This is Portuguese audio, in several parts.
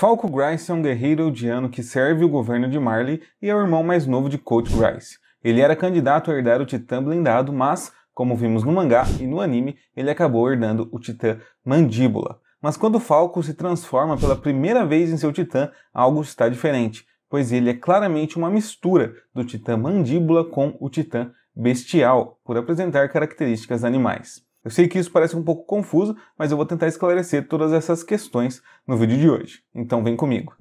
Falco Grice é um guerreiro eldiano que serve o governo de Marley e é o irmão mais novo de Coach Grice. Ele era candidato a herdar o Titã Blindado, mas, como vimos no mangá e no anime, ele acabou herdando o Titã Mandíbula. Mas quando Falco se transforma pela primeira vez em seu Titã, algo está diferente, pois ele é claramente uma mistura do Titã Mandíbula com o Titã Bestial, por apresentar características animais. Eu sei que isso parece um pouco confuso, mas eu vou tentar esclarecer todas essas questões no vídeo de hoje. Então vem comigo.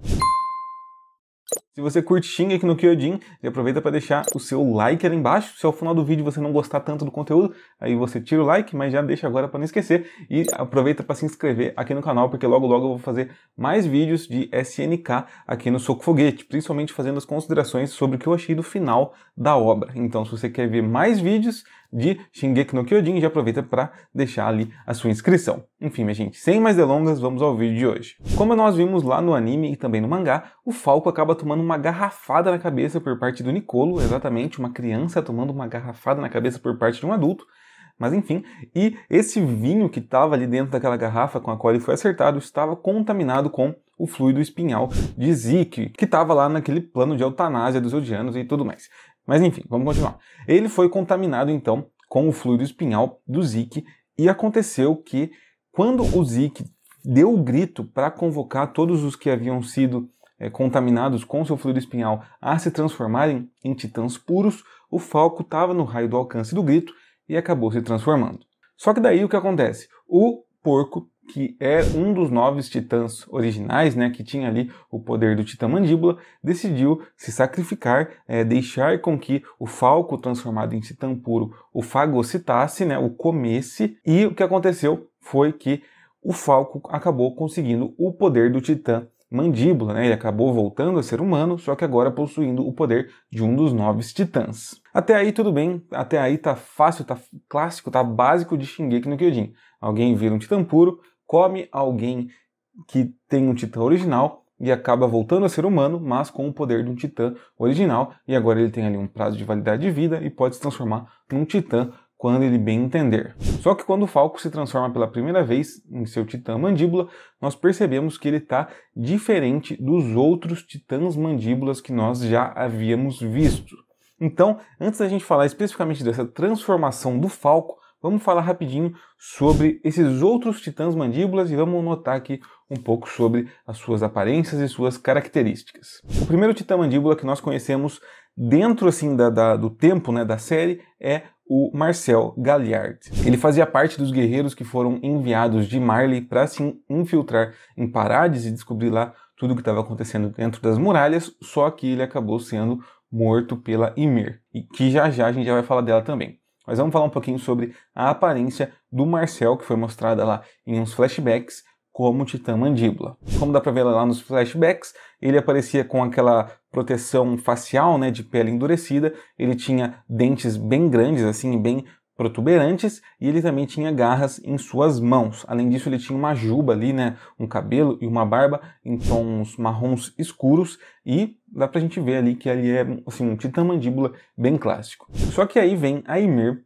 Se você curte Shingeki no Kyojin, aproveita para deixar o seu like ali embaixo. Se ao final do vídeo você não gostar tanto do conteúdo, aí você tira o like, mas já deixa agora para não esquecer e aproveita para se inscrever aqui no canal, porque logo logo eu vou fazer mais vídeos de SNK aqui no Soco Foguete, principalmente fazendo as considerações sobre o que eu achei do final da obra. Então, se você quer ver mais vídeos de Shingeki no Kyojin, já aproveita para deixar ali a sua inscrição. Enfim, minha gente, sem mais delongas, vamos ao vídeo de hoje. Como nós vimos lá no anime e também no mangá, o Falco acaba tomando uma garrafada na cabeça por parte do Nicolo, exatamente, uma criança tomando uma garrafada na cabeça por parte de um adulto. Mas enfim, e esse vinho que estava ali dentro daquela garrafa com a qual ele foi acertado estava contaminado com o fluido espinhal de Zeke, que estava lá naquele plano de eutanásia dos odianos e tudo mais. Mas enfim, vamos continuar. Ele foi contaminado então com o fluido espinhal do Zeke e aconteceu que quando o Zeke deu o grito para convocar todos os que haviam sido é, contaminados com seu fluido espinhal a se transformarem em titãs puros, o falco estava no raio do alcance do grito e acabou se transformando. Só que daí o que acontece? O porco, que é um dos nove titãs originais, né, que tinha ali o poder do titã mandíbula, decidiu se sacrificar, é, deixar com que o falco transformado em titã puro o fagocitasse, né, o comesse, e o que aconteceu foi que o falco acabou conseguindo o poder do titã mandíbula, né? Ele acabou voltando a ser humano, só que agora possuindo o poder de um dos nove titãs. Até aí tudo bem, até aí tá fácil, tá clássico, tá básico de Shingeki no Kyojin. Alguém vira um titã puro, come alguém que tem um titã original e acaba voltando a ser humano, mas com o poder de um titã original, e agora ele tem ali um prazo de validade de vida e pode se transformar num titã quando ele bem entender. Só que quando o Falco se transforma pela primeira vez em seu titã mandíbula, nós percebemos que ele está diferente dos outros titãs mandíbulas que nós já havíamos visto. Então, antes da gente falar especificamente dessa transformação do Falco, vamos falar rapidinho sobre esses outros titãs mandíbulas e vamos notar aqui um pouco sobre as suas aparências e suas características. O primeiro titã mandíbula que nós conhecemos dentro assim da, da do tempo né, da série é o Marcel Galliard. Ele fazia parte dos guerreiros que foram enviados de Marley para se infiltrar em Parades e descobrir lá tudo o que estava acontecendo dentro das muralhas, só que ele acabou sendo morto pela Ymir, e que já já a gente já vai falar dela também. Mas vamos falar um pouquinho sobre a aparência do Marcel, que foi mostrada lá em uns flashbacks, como Titã Mandíbula. Como dá para ver lá nos flashbacks, ele aparecia com aquela proteção facial, né, de pele endurecida, ele tinha dentes bem grandes, assim, bem protuberantes, e ele também tinha garras em suas mãos. Além disso, ele tinha uma juba ali, né, um cabelo e uma barba em tons marrons escuros, e dá pra gente ver ali que ali é assim, um titã mandíbula bem clássico. Só que aí vem a Ymir,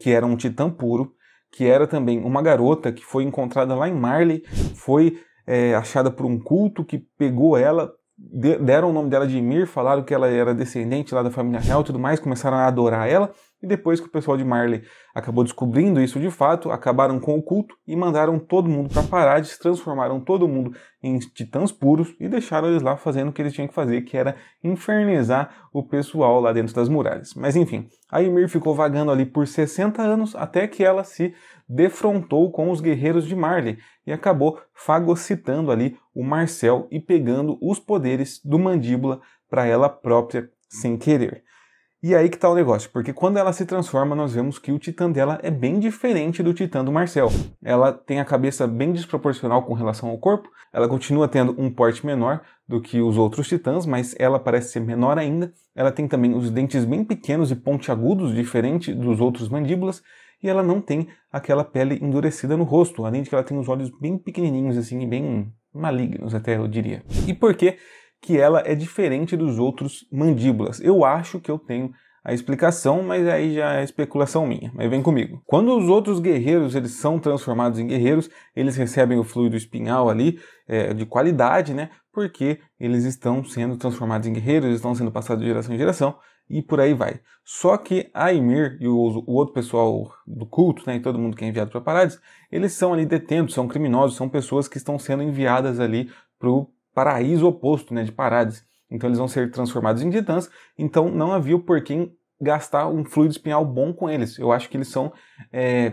que era um titã puro, que era também uma garota que foi encontrada lá em Marley, foi é, achada por um culto que pegou ela, deram o nome dela de Mir, falaram que ela era descendente lá da família real e tudo mais, começaram a adorar ela. E depois que o pessoal de Marley acabou descobrindo isso de fato, acabaram com o culto e mandaram todo mundo para Parades, transformaram todo mundo em titãs puros e deixaram eles lá fazendo o que eles tinham que fazer, que era infernizar o pessoal lá dentro das muralhas. Mas enfim, a Ymir ficou vagando ali por 60 anos até que ela se defrontou com os guerreiros de Marley e acabou fagocitando ali o Marcel e pegando os poderes do Mandíbula para ela própria sem querer. E aí que tá o negócio, porque quando ela se transforma, nós vemos que o titã dela é bem diferente do titã do Marcel. Ela tem a cabeça bem desproporcional com relação ao corpo, ela continua tendo um porte menor do que os outros titãs, mas ela parece ser menor ainda. Ela tem também os dentes bem pequenos e pontiagudos, diferente dos outros mandíbulas, e ela não tem aquela pele endurecida no rosto, além de que ela tem os olhos bem pequenininhos assim, bem malignos até eu diria. E por quê? que ela é diferente dos outros mandíbulas. Eu acho que eu tenho a explicação, mas aí já é especulação minha. Mas vem comigo. Quando os outros guerreiros eles são transformados em guerreiros, eles recebem o fluido espinhal ali é, de qualidade, né? Porque eles estão sendo transformados em guerreiros, estão sendo passados de geração em geração e por aí vai. Só que a Ymir e o, o, outro pessoal do culto, né, e todo mundo que é enviado para Paradis, eles são ali detentos, são criminosos, são pessoas que estão sendo enviadas ali para o paraíso oposto, né, de Parades. Então eles vão ser transformados em titãs, então não havia o porquê gastar um fluido espinhal bom com eles. Eu acho que eles são é,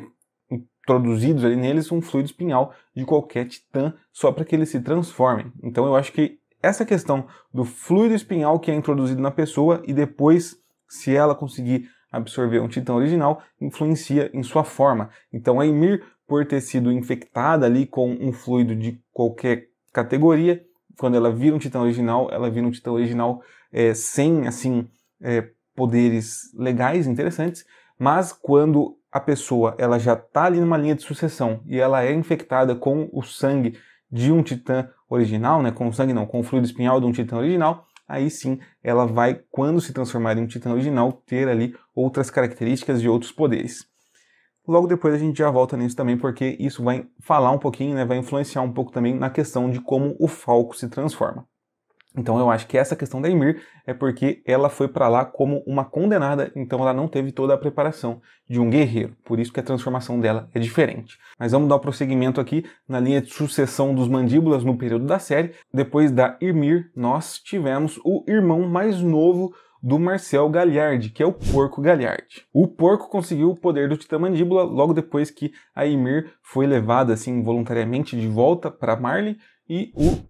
introduzidos ali neles um fluido espinhal de qualquer titã só para que eles se transformem. Então eu acho que essa questão do fluido espinhal que é introduzido na pessoa e depois, se ela conseguir absorver um titã original, influencia em sua forma. Então a Emir, por ter sido infectada ali com um fluido de qualquer categoria, quando ela vira um titã original, ela vira um titã original é, sem, assim, é, poderes legais, interessantes, mas quando a pessoa ela já está ali numa linha de sucessão e ela é infectada com o sangue de um titã original, né, com o sangue não, com o fluido espinhal de um titã original, aí sim ela vai, quando se transformar em um titã original, ter ali outras características e outros poderes. Logo depois a gente já volta nisso também, porque isso vai falar um pouquinho, né, vai influenciar um pouco também na questão de como o Falco se transforma. Então eu acho que essa questão da Emir é porque ela foi para lá como uma condenada, então ela não teve toda a preparação de um guerreiro. Por isso que a transformação dela é diferente. Mas vamos dar um prosseguimento aqui na linha de sucessão dos mandíbulas no período da série. Depois da Ymir, nós tivemos o irmão mais novo do Marcel Gagliardi, que é o Porco Gagliardi. O Porco conseguiu o poder do Titã Mandíbula logo depois que a Ymir foi levada assim voluntariamente de volta para Marley e o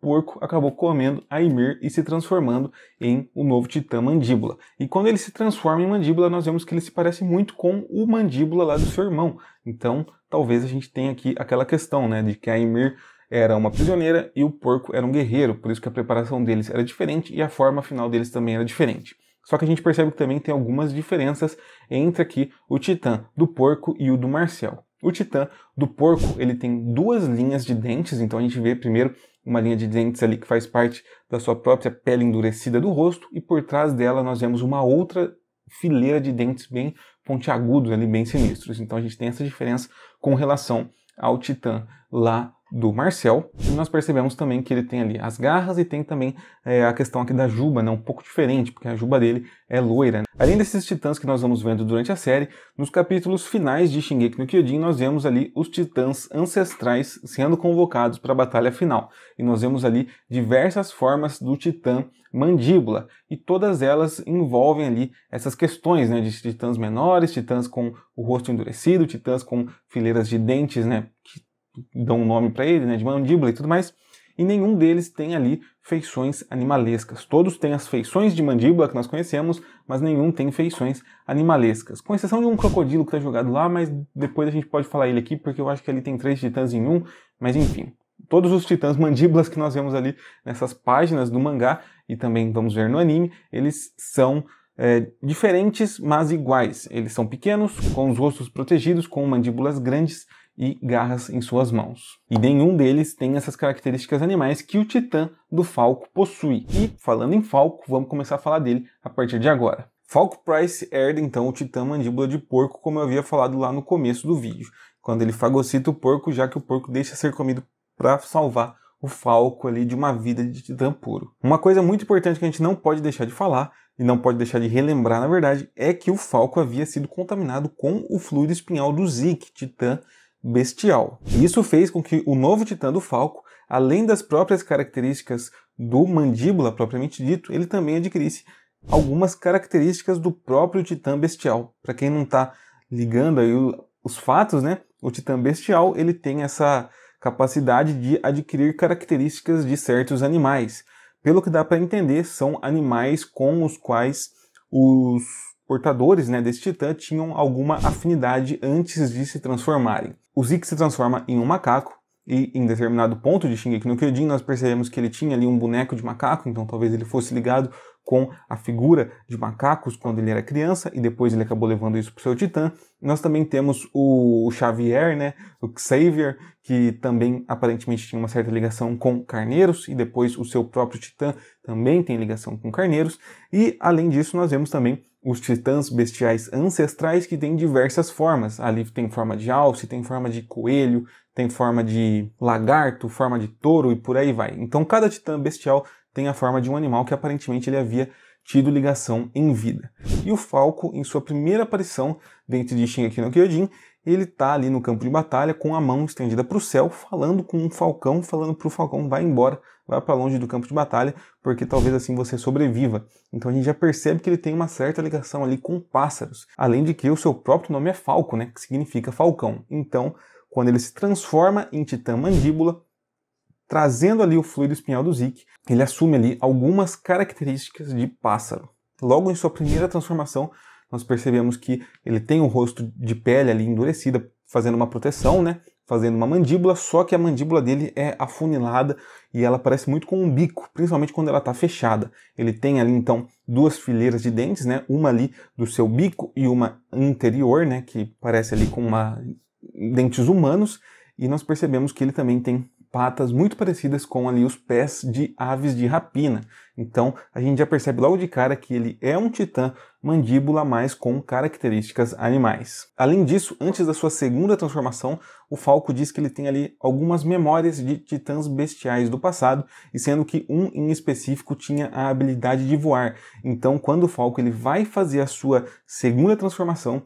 Porco acabou comendo a Ymir e se transformando em o novo Titã Mandíbula. E quando ele se transforma em Mandíbula, nós vemos que ele se parece muito com o Mandíbula lá do seu irmão. Então, talvez a gente tenha aqui aquela questão, né, de que a Ymir era uma prisioneira e o porco era um guerreiro, por isso que a preparação deles era diferente e a forma final deles também era diferente. Só que a gente percebe que também tem algumas diferenças entre aqui o titã do porco e o do Marcel. O titã do porco, ele tem duas linhas de dentes, então a gente vê primeiro uma linha de dentes ali que faz parte da sua própria pele endurecida do rosto e por trás dela nós vemos uma outra fileira de dentes bem pontiagudos ali, bem sinistros. Então a gente tem essa diferença com relação ao titã lá do Marcel. E nós percebemos também que ele tem ali as garras e tem também é, a questão aqui da juba, né? um pouco diferente, porque a juba dele é loira. Né? Além desses titãs que nós vamos vendo durante a série, nos capítulos finais de Shingeki no Kyojin nós vemos ali os titãs ancestrais sendo convocados para a batalha final. E nós vemos ali diversas formas do titã mandíbula, e todas elas envolvem ali essas questões né, de titãs menores, titãs com o rosto endurecido, titãs com fileiras de dentes né, que dão um nome para ele, né, de mandíbula e tudo mais, e nenhum deles tem ali feições animalescas. Todos têm as feições de mandíbula que nós conhecemos, mas nenhum tem feições animalescas. Com exceção de um crocodilo que está jogado lá, mas depois a gente pode falar ele aqui, porque eu acho que ele tem três titãs em um, mas enfim. Todos os titãs mandíbulas que nós vemos ali nessas páginas do mangá e também vamos ver no anime, eles são é, diferentes, mas iguais. Eles são pequenos, com os rostos protegidos, com mandíbulas grandes e garras em suas mãos. E nenhum deles tem essas características animais que o titã do falco possui. E falando em falco, vamos começar a falar dele a partir de agora. Falco Price herda então o titã mandíbula de porco, como eu havia falado lá no começo do vídeo, quando ele fagocita o porco, já que o porco deixa ser comido para salvar o falco ali de uma vida de titã puro. Uma coisa muito importante que a gente não pode deixar de falar e não pode deixar de relembrar, na verdade, é que o falco havia sido contaminado com o fluido espinhal do Zeke, titã bestial. Isso fez com que o novo titã do Falco, além das próprias características do mandíbula propriamente dito, ele também adquirisse algumas características do próprio titã bestial. Para quem não está ligando aí os fatos, né? O titã bestial, ele tem essa capacidade de adquirir características de certos animais. Pelo que dá para entender, são animais com os quais os portadores né, desse titã tinham alguma afinidade antes de se transformarem. O Zeke se transforma em um macaco e em determinado ponto de Shingeki no Kyojin nós percebemos que ele tinha ali um boneco de macaco, então talvez ele fosse ligado com a figura de macacos quando ele era criança e depois ele acabou levando isso para o seu Titã. Nós também temos o Xavier, né, o Xavier, que também aparentemente tinha uma certa ligação com carneiros e depois o seu próprio Titã também tem ligação com carneiros. E além disso, nós vemos também os titãs bestiais ancestrais que têm diversas formas. Ali tem forma de alce, tem forma de coelho, tem forma de lagarto, forma de touro e por aí vai. Então cada titã bestial tem a forma de um animal que aparentemente ele havia tido ligação em vida. E o Falco, em sua primeira aparição dentro de Shingeki no Kyojin, ele está ali no campo de batalha com a mão estendida para o céu, falando com um falcão, falando para o falcão vai embora, vai para longe do campo de batalha, porque talvez assim você sobreviva. Então a gente já percebe que ele tem uma certa ligação ali com pássaros. Além de que o seu próprio nome é Falco, né, que significa falcão. Então, quando ele se transforma em Titã Mandíbula, trazendo ali o fluido espinhal do Zeke, ele assume ali algumas características de pássaro. Logo em sua primeira transformação, nós percebemos que ele tem o um rosto de pele ali endurecida, fazendo uma proteção, né? Fazendo uma mandíbula, só que a mandíbula dele é afunilada e ela parece muito com um bico, principalmente quando ela está fechada. Ele tem ali então duas fileiras de dentes, né? Uma ali do seu bico e uma anterior, né? Que parece ali com uma dentes humanos. E nós percebemos que ele também tem patas muito parecidas com ali os pés de aves de rapina. Então a gente já percebe logo de cara que ele é um titã mandíbula mais com características animais. Além disso, antes da sua segunda transformação, o Falco diz que ele tem ali algumas memórias de titãs bestiais do passado, e sendo que um em específico tinha a habilidade de voar. Então, quando o Falco ele vai fazer a sua segunda transformação,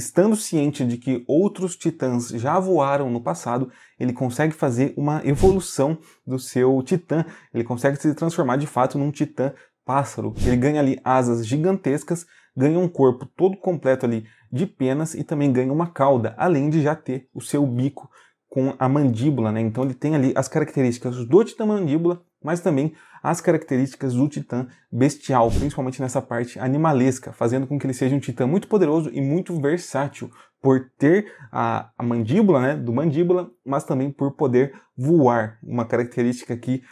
Estando ciente de que outros titãs já voaram no passado, ele consegue fazer uma evolução do seu titã. Ele consegue se transformar de fato num titã pássaro. Ele ganha ali asas gigantescas, ganha um corpo todo completo ali de penas e também ganha uma cauda, além de já ter o seu bico com a mandíbula, né? Então ele tem ali as características do titã mandíbula, mas também as características do titã bestial, principalmente nessa parte animalesca, fazendo com que ele seja um titã muito poderoso e muito versátil, por ter a, a mandíbula, né, do mandíbula, mas também por poder voar, uma característica que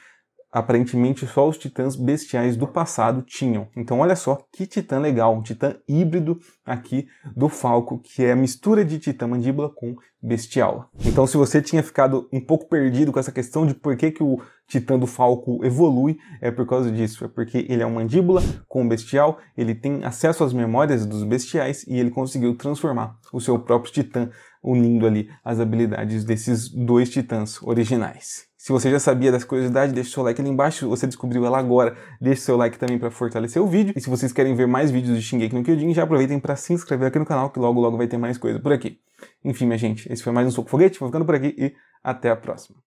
aparentemente só os titãs bestiais do passado tinham. Então olha só que titã legal, um titã híbrido aqui do Falco, que é a mistura de titã mandíbula com bestial. Então se você tinha ficado um pouco perdido com essa questão de por que, que o titã do Falco evolui, é por causa disso, é porque ele é um mandíbula com bestial, ele tem acesso às memórias dos bestiais e ele conseguiu transformar o seu próprio titã unindo ali as habilidades desses dois titãs originais. Se você já sabia das curiosidades, deixa o seu like ali embaixo. você descobriu ela agora, deixa o seu like também para fortalecer o vídeo. E se vocês querem ver mais vídeos de Shingeki no Kyojin, já aproveitem para se inscrever aqui no canal, que logo logo vai ter mais coisa por aqui. Enfim, minha gente, esse foi mais um Soco Foguete. Vou ficando por aqui e até a próxima.